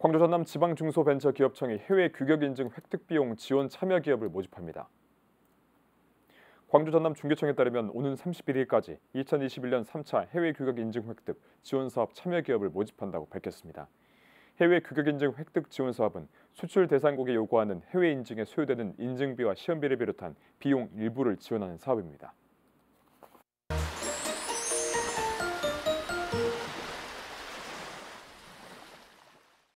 광주 전남 지방중소벤처기업청이 해외 규격인증 획득비용 지원 참여 기업을 모집합니다. 광주 전남 중계청에 따르면 오는 31일까지 2021년 3차 해외 규격 인증 획득 지원 사업 참여 기업을 모집한다고 밝혔습니다. 해외 규격 인증 획득 지원 사업은 수출 대상국이 요구하는 해외 인증에 소요되는 인증비와 시험비를 비롯한 비용 일부를 지원하는 사업입니다.